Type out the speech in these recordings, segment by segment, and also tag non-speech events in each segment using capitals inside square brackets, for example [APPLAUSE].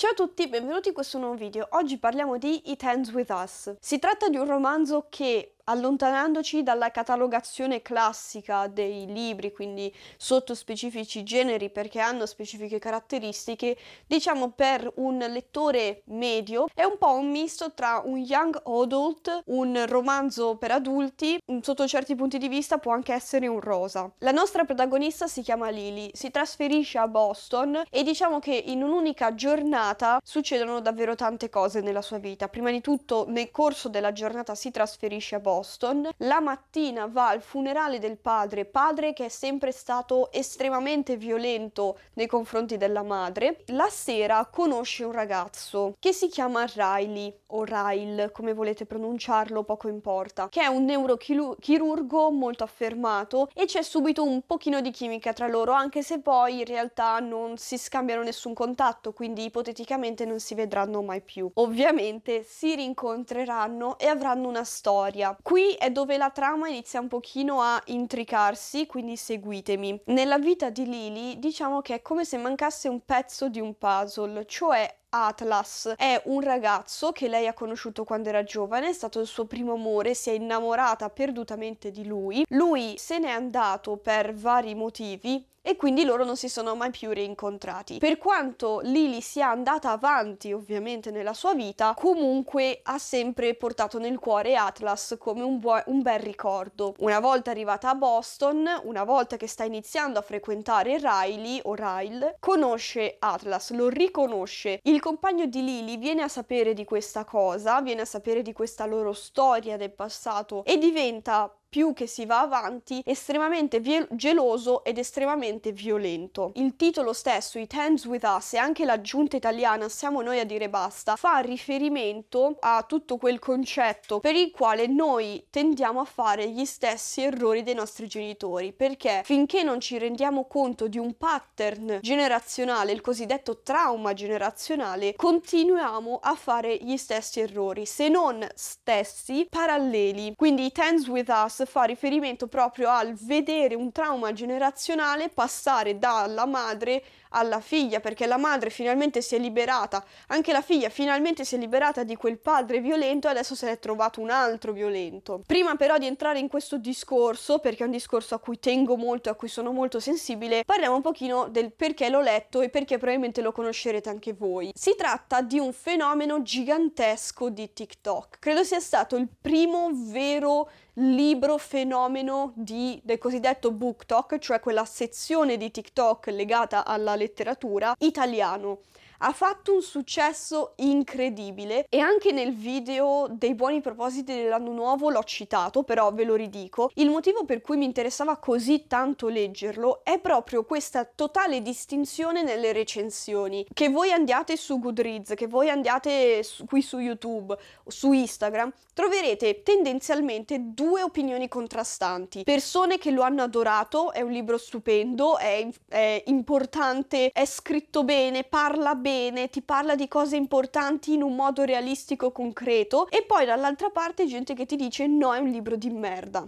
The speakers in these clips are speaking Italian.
Ciao a tutti, benvenuti in questo nuovo video. Oggi parliamo di It Ends With Us. Si tratta di un romanzo che allontanandoci dalla catalogazione classica dei libri, quindi sotto specifici generi perché hanno specifiche caratteristiche, diciamo per un lettore medio è un po' un misto tra un young adult, un romanzo per adulti, sotto certi punti di vista può anche essere un rosa. La nostra protagonista si chiama Lily, si trasferisce a Boston e diciamo che in un'unica giornata succedono davvero tante cose nella sua vita. Prima di tutto nel corso della giornata si trasferisce a Boston Boston, la mattina va al funerale del padre, padre che è sempre stato estremamente violento nei confronti della madre, la sera conosce un ragazzo che si chiama Riley o Ryle, come volete pronunciarlo, poco importa, che è un neurochirurgo molto affermato e c'è subito un pochino di chimica tra loro, anche se poi in realtà non si scambiano nessun contatto, quindi ipoteticamente non si vedranno mai più. Ovviamente si rincontreranno e avranno una storia. Qui è dove la trama inizia un pochino a intricarsi, quindi seguitemi. Nella vita di Lily diciamo che è come se mancasse un pezzo di un puzzle, cioè Atlas. È un ragazzo che lei ha conosciuto quando era giovane, è stato il suo primo amore, si è innamorata perdutamente di lui. Lui se n'è andato per vari motivi, e quindi loro non si sono mai più rincontrati. Per quanto Lily sia andata avanti ovviamente nella sua vita, comunque ha sempre portato nel cuore Atlas come un, buo- un, bel ricordo. Una volta arrivata a Boston, una volta che sta iniziando a frequentare Riley o Ryle, conosce Atlas, lo riconosce, il il compagno di Lily viene a sapere di questa cosa, viene a sapere di questa loro storia del passato e diventa più che si va avanti, estremamente viel- geloso ed estremamente violento. Il titolo stesso, It Ends With Us, e anche l'aggiunta italiana Siamo noi a dire basta, fa riferimento a tutto quel concetto per il quale noi tendiamo a fare gli stessi errori dei nostri genitori, perché finché non ci rendiamo conto di un pattern generazionale, il cosiddetto trauma generazionale, continuiamo a fare gli stessi errori, se non stessi, paralleli. Quindi It Ends With Us fa riferimento proprio al vedere un trauma generazionale passare dalla madre alla figlia, perché la madre finalmente si è liberata, anche la figlia finalmente si è liberata di quel padre violento e adesso se n'è trovato un altro violento. Prima però di entrare in questo discorso, perché è un discorso a cui tengo molto e a cui sono molto sensibile, parliamo un pochino del perché l'ho letto e perché probabilmente lo conoscerete anche voi. Si tratta di un fenomeno gigantesco di TikTok. Credo sia stato il primo vero libro fenomeno di, del cosiddetto book cioè quella sezione di TikTok legata alla letteratura italiano ha fatto un successo incredibile e anche nel video dei buoni propositi dell'anno nuovo l'ho citato, però ve lo ridico. Il motivo per cui mi interessava così tanto leggerlo è proprio questa totale distinzione nelle recensioni. Che voi andiate su Goodreads, che voi andiate su, qui su YouTube, su Instagram, troverete tendenzialmente due opinioni contrastanti. Persone che lo hanno adorato, è un libro stupendo, è, è importante, è scritto bene, parla bene bene, ti parla di cose importanti in un modo realistico, concreto, e poi dall'altra parte gente che ti dice no, è un libro di merda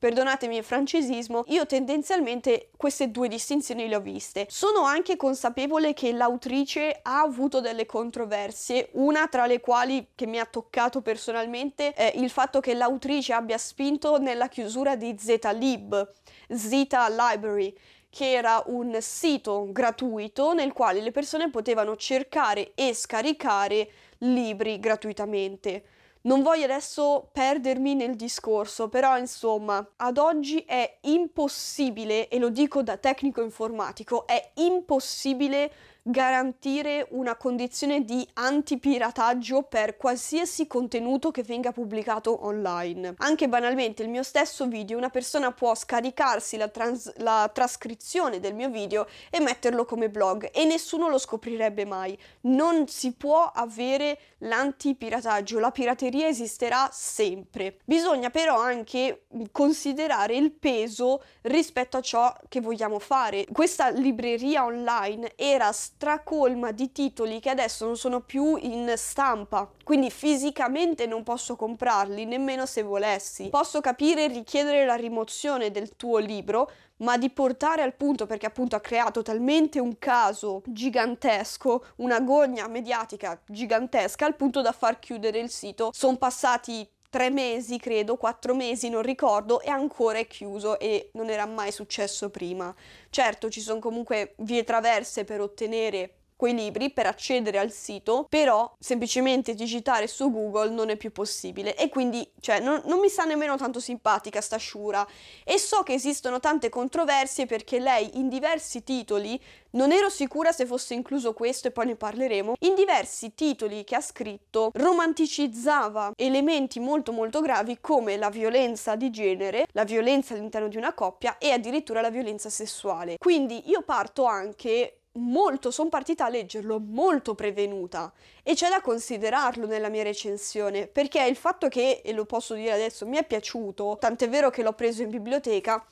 perdonatemi il francesismo, io tendenzialmente queste due distinzioni le ho viste. Sono anche consapevole che l'autrice ha avuto delle controversie, una tra le quali che mi ha toccato personalmente è il fatto che l'autrice abbia spinto nella chiusura di Zeta Lib, Zeta Library che era un sito gratuito nel quale le persone potevano cercare e scaricare libri gratuitamente. Non voglio adesso perdermi nel discorso, però insomma, ad oggi è impossibile, e lo dico da tecnico informatico, è impossibile garantire una condizione di antipirataggio per qualsiasi contenuto che venga pubblicato online. Anche banalmente il mio stesso video, una persona può scaricarsi la, trans- la trascrizione del mio video e metterlo come blog e nessuno lo scoprirebbe mai. Non si può avere l'antipirataggio, la pirateria esisterà sempre. Bisogna però anche considerare il peso rispetto a ciò che vogliamo fare. Questa libreria online era stata stracolma di titoli che adesso non sono più in stampa, quindi fisicamente non posso comprarli nemmeno se volessi. Posso capire e richiedere la rimozione del tuo libro, ma di portare al punto, perché appunto ha creato talmente un caso gigantesco, una gogna mediatica gigantesca, al punto da far chiudere il sito. Sono passati tre mesi, credo, quattro mesi, non ricordo, e ancora è chiuso e non era mai successo prima. Certo, ci sono comunque vie traverse per ottenere quei libri per accedere al sito, però semplicemente digitare su Google non è più possibile e quindi cioè, non, non mi sta nemmeno tanto simpatica sta sciura e so che esistono tante controversie perché lei in diversi titoli non ero sicura se fosse incluso questo e poi ne parleremo. In diversi titoli che ha scritto romanticizzava elementi molto molto gravi come la violenza di genere, la violenza all'interno di una coppia e addirittura la violenza sessuale. Quindi io parto anche molto, sono partita a leggerlo molto prevenuta e c'è da considerarlo nella mia recensione perché il fatto che, e lo posso dire adesso, mi è piaciuto, tant'è vero che l'ho preso in biblioteca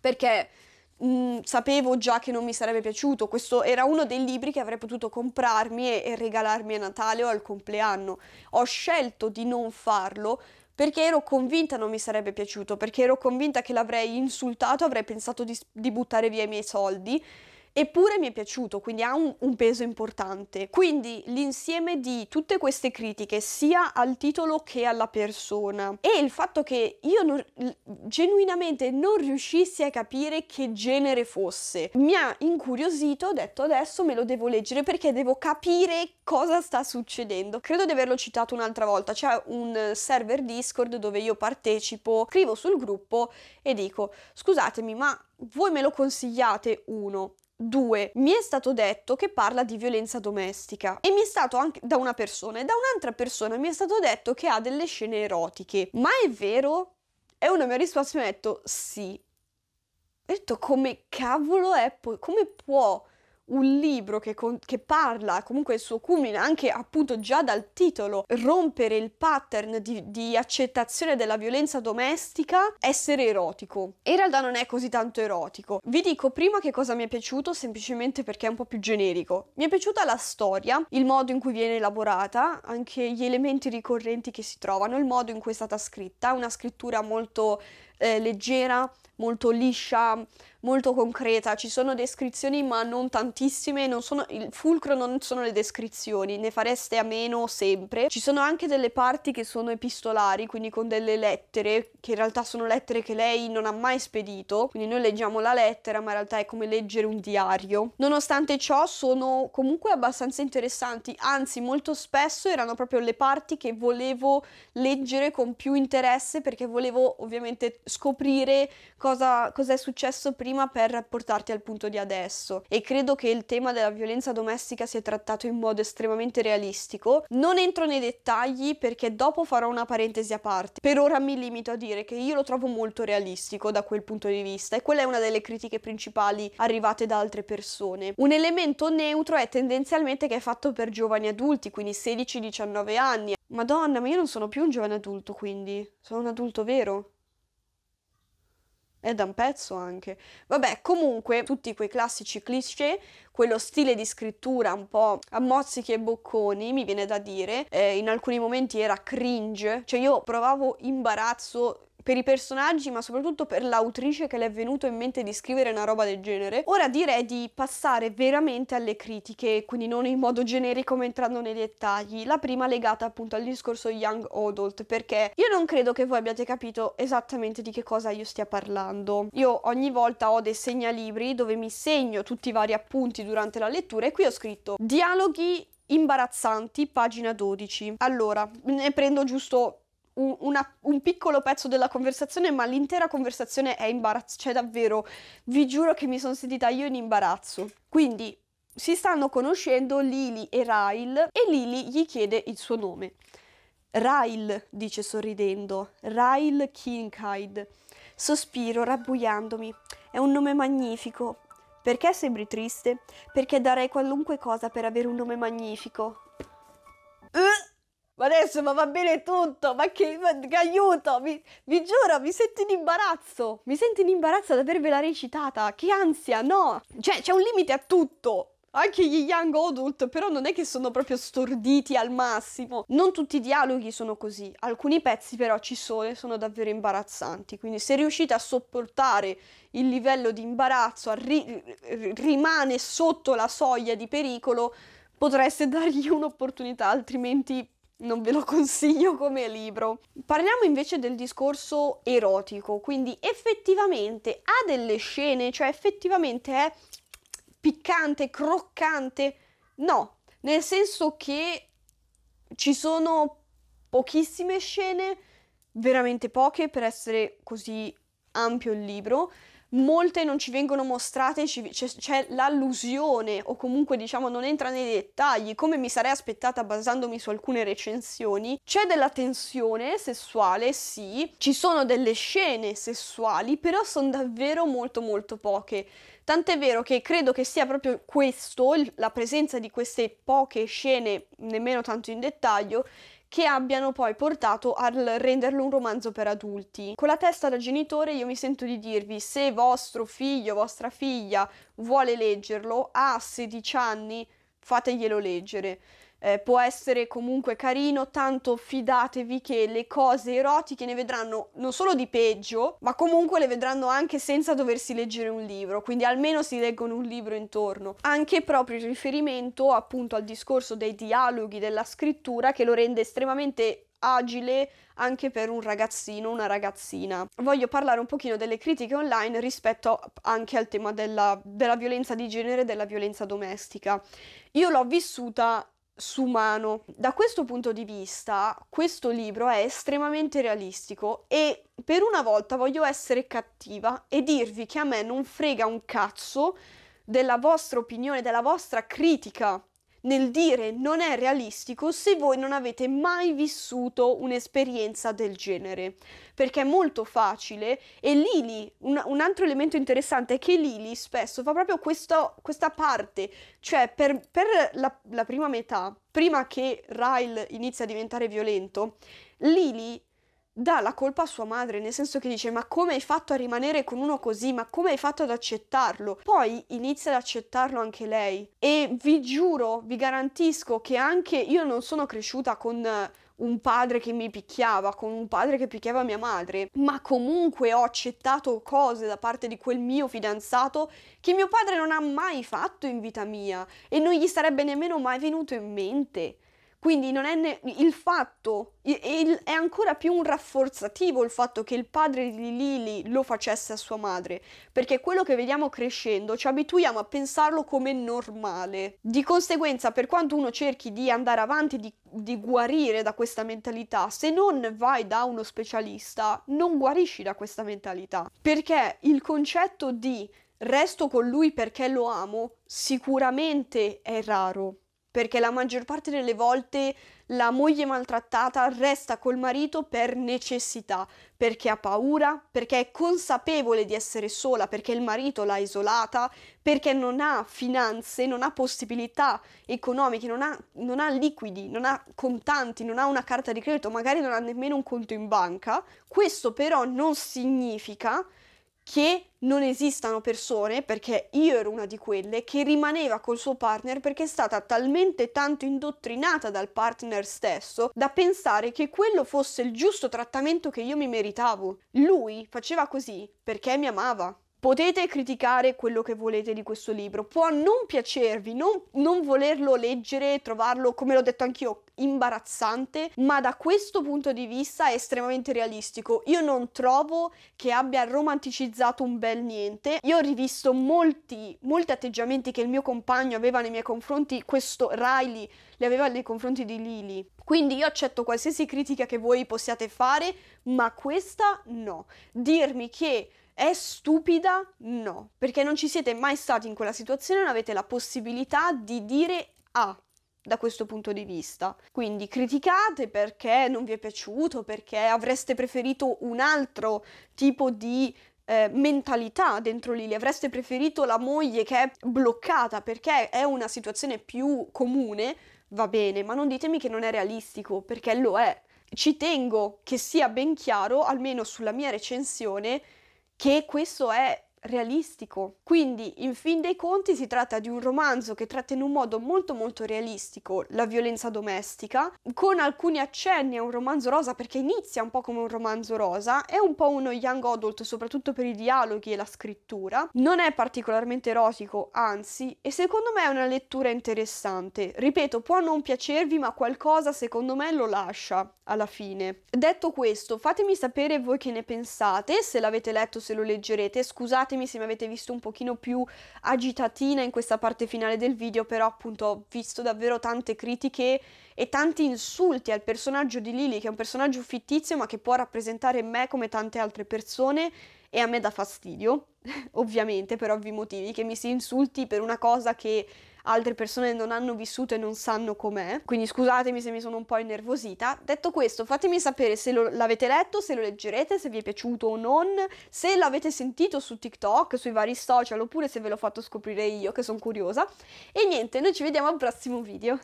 perché mh, sapevo già che non mi sarebbe piaciuto, questo era uno dei libri che avrei potuto comprarmi e, e regalarmi a Natale o al compleanno. Ho scelto di non farlo perché ero convinta non mi sarebbe piaciuto, perché ero convinta che l'avrei insultato, avrei pensato di, di buttare via i miei soldi eppure mi è piaciuto, quindi ha un, un peso importante. Quindi l'insieme di tutte queste critiche, sia al titolo che alla persona, e il fatto che io non, genuinamente non riuscissi a capire che genere fosse, mi ha incuriosito, ho detto adesso me lo devo leggere perché devo capire cosa sta succedendo. Credo di averlo citato un'altra volta, c'è un server Discord dove io partecipo, scrivo sul gruppo e dico scusatemi ma voi me lo consigliate uno? 2. Mi è stato detto che parla di violenza domestica e mi è stato anche da una persona e da un'altra persona mi è stato detto che ha delle scene erotiche. Ma è vero? E una mia risposta mi ha detto sì. Ho detto come cavolo è, come può un libro che, con- che parla, comunque il suo culmine, anche appunto già dal titolo, rompere il pattern di, di accettazione della violenza domestica, essere erotico. in realtà non è così tanto erotico. Vi dico prima che cosa mi è piaciuto, semplicemente perché è un po' più generico. Mi è piaciuta la storia, il modo in cui viene elaborata, anche gli elementi ricorrenti che si trovano, il modo in cui è stata scritta, una scrittura molto eh, leggera, molto liscia, molto concreta. Ci sono descrizioni, ma non tantissime. Non sono, il fulcro non sono le descrizioni, ne fareste a meno sempre. Ci sono anche delle parti che sono epistolari, quindi con delle lettere, che in realtà sono lettere che lei non ha mai spedito. Quindi noi leggiamo la lettera, ma in realtà è come leggere un diario. Nonostante ciò, sono comunque abbastanza interessanti. Anzi, molto spesso erano proprio le parti che volevo leggere con più interesse perché volevo ovviamente scoprire cosa cosa, cosa è successo prima per portarti al punto di adesso e credo che il tema della violenza domestica sia trattato in modo estremamente realistico. Non entro nei dettagli perché dopo farò una parentesi a parte. Per ora mi limito a dire che io lo trovo molto realistico da quel punto di vista e quella è una delle critiche principali arrivate da altre persone. Un elemento neutro è tendenzialmente che è fatto per giovani adulti, quindi 16-19 anni. Madonna, ma io non sono più un giovane adulto, quindi sono un adulto vero. È da un pezzo anche. Vabbè, comunque, tutti quei classici cliché, quello stile di scrittura un po' a mozziche e bocconi, mi viene da dire, eh, in alcuni momenti era cringe, cioè io provavo imbarazzo per i personaggi, ma soprattutto per l'autrice che le è venuto in mente di scrivere una roba del genere. Ora direi di passare veramente alle critiche, quindi non in modo generico ma entrando nei dettagli. La prima legata appunto al discorso Young Adult, perché io non credo che voi abbiate capito esattamente di che cosa io stia parlando. Io ogni volta ho dei segnalibri dove mi segno tutti i vari appunti durante la lettura e qui ho scritto dialoghi imbarazzanti, pagina 12. Allora, ne prendo giusto un, una, un piccolo pezzo della conversazione, ma l'intera conversazione è imbarazzo, cioè davvero, vi giuro che mi sono sentita io in imbarazzo. Quindi si stanno conoscendo Lily e Ryle e Lily gli chiede il suo nome. Ryle, dice sorridendo, Ryle Kinkhide. Sospiro, rabbuiandomi. È un nome magnifico. Perché sembri triste? Perché darei qualunque cosa per avere un nome magnifico. Uh! ma adesso ma va bene tutto, ma che, ma, che aiuto, mi, vi giuro, mi sento in imbarazzo, mi sento in imbarazzo ad avervela recitata, che ansia, no, cioè c'è un limite a tutto. Anche gli young adult però non è che sono proprio storditi al massimo. Non tutti i dialoghi sono così, alcuni pezzi però ci sono e sono davvero imbarazzanti, quindi se riuscite a sopportare il livello di imbarazzo ri- rimane sotto la soglia di pericolo, potreste dargli un'opportunità, altrimenti non ve lo [LAUGHS] consiglio come libro. Parliamo invece del discorso erotico, quindi effettivamente ha delle scene, cioè effettivamente è piccante, croccante. No, nel senso che ci sono pochissime scene, veramente poche per essere così ampio il libro, molte non ci vengono mostrate, c'è, c'è l'allusione o comunque diciamo non entra nei dettagli, come mi sarei aspettata basandomi su alcune recensioni. C'è della tensione sessuale, sì, ci sono delle scene sessuali, però sono davvero molto molto poche. Tant'è vero che credo che sia proprio questo, la presenza di queste poche scene, nemmeno tanto in dettaglio, che abbiano poi portato al renderlo un romanzo per adulti. Con la testa da genitore io mi sento di dirvi se vostro figlio, vostra figlia vuole leggerlo, a 16 anni fateglielo leggere eh, può essere comunque carino, tanto fidatevi che le cose erotiche ne vedranno non solo di peggio, ma comunque le vedranno anche senza doversi leggere un libro, quindi almeno si leggono un libro intorno. Anche proprio il riferimento appunto al discorso dei dialoghi, della scrittura che lo rende estremamente agile anche per un ragazzino, una ragazzina. Voglio parlare un pochino delle critiche online rispetto anche al tema della, della violenza di genere e della violenza domestica. Io l'ho vissuta Sumano. Da questo punto di vista, questo libro è estremamente realistico e per una volta voglio essere cattiva e dirvi che a me non frega un cazzo della vostra opinione, della vostra critica nel dire non è realistico se voi non avete mai vissuto un'esperienza del genere, perché è molto facile e Lili, un, un altro elemento interessante è che Lili spesso fa proprio questo, questa parte, cioè per, per la, la prima metà, prima che Ryle inizia a diventare violento, Lily dà la colpa a sua madre, nel senso che dice ma come hai fatto a rimanere con uno così, ma come hai fatto ad accettarlo? Poi inizia ad accettarlo anche lei e vi giuro, vi garantisco che anche io non sono cresciuta con eh, un padre che mi picchiava, con un padre che picchiava mia madre, ma comunque ho accettato cose da parte di quel mio fidanzato che mio padre non ha mai fatto in vita mia e non gli sarebbe nemmeno mai venuto in mente. Quindi non ne- il fatto, il- è ancora più un rafforzativo il fatto che il padre di Lily lo facesse a sua madre, perché quello che vediamo crescendo ci abituiamo a pensarlo come normale. Di conseguenza, per quanto uno cerchi di andare avanti, di, di guarire da questa mentalità, se non vai da uno specialista, non guarisci da questa mentalità, perché il concetto di resto con lui perché lo amo sicuramente è raro perché la maggior parte delle volte la moglie maltrattata resta col marito per necessità, perché ha paura, perché è consapevole di essere sola, perché il marito l'ha isolata, perché non ha finanze, non ha possibilità economiche, non ha, non ha liquidi, non ha contanti, non ha una carta di credito, magari non ha nemmeno un conto in banca. Questo però non significa che non esistano persone, perché io ero una di quelle, che rimaneva col suo partner perché è stata talmente tanto indottrinata dal partner stesso da pensare che quello fosse il giusto trattamento che io mi meritavo. Lui faceva così perché mi amava. Potete criticare quello che volete di questo libro, può non piacervi, non, non, volerlo leggere, trovarlo, come l'ho detto anch'io, imbarazzante, ma da questo punto di vista è estremamente realistico. Io non trovo che abbia romanticizzato un bel niente. Io ho rivisto molti, molti atteggiamenti che il mio compagno aveva nei miei confronti, questo Riley li aveva nei confronti di Lily. Quindi io accetto qualsiasi critica che voi possiate fare, ma questa no. Dirmi che è stupida? No, perché non ci siete mai stati in quella situazione, non avete la possibilità di dire A ah", da questo punto di vista. Quindi criticate perché non vi è piaciuto, perché avreste preferito un altro tipo di eh, mentalità dentro Lili, avreste preferito la moglie che è bloccata perché è una situazione più comune, va bene, ma non ditemi che non è realistico perché lo è. Ci tengo che sia ben chiaro, almeno sulla mia recensione, che questo è realistico. Quindi, in fin dei conti, si tratta di un romanzo che tratta in un modo molto molto realistico la violenza domestica, con alcuni accenni a un romanzo rosa perché inizia un po' come un romanzo rosa, è un po' uno young adult soprattutto per i dialoghi e la scrittura, non è particolarmente erotico, anzi, e secondo me è una lettura interessante. Ripeto, può non piacervi, ma qualcosa secondo me lo lascia alla fine. Detto questo, fatemi sapere voi che ne pensate, se l'avete letto, se lo leggerete, scusate scusatemi se mi avete visto un pochino più agitatina in questa parte finale del video, però appunto ho visto davvero tante critiche e tanti insulti al personaggio di Lily, che è un personaggio fittizio ma che può rappresentare me come tante altre persone e a me dà fastidio, [LAUGHS] ovviamente per ovvi motivi, che mi si insulti per una cosa che altre persone non hanno vissuto e non sanno com'è. Quindi scusatemi se mi sono un po' innervosita. Detto questo, fatemi sapere se lo, l'avete letto, se lo leggerete, se vi è piaciuto o non, se l'avete sentito su TikTok, sui vari social, oppure se ve l'ho fatto scoprire io, che sono curiosa. E niente, noi ci vediamo al prossimo video.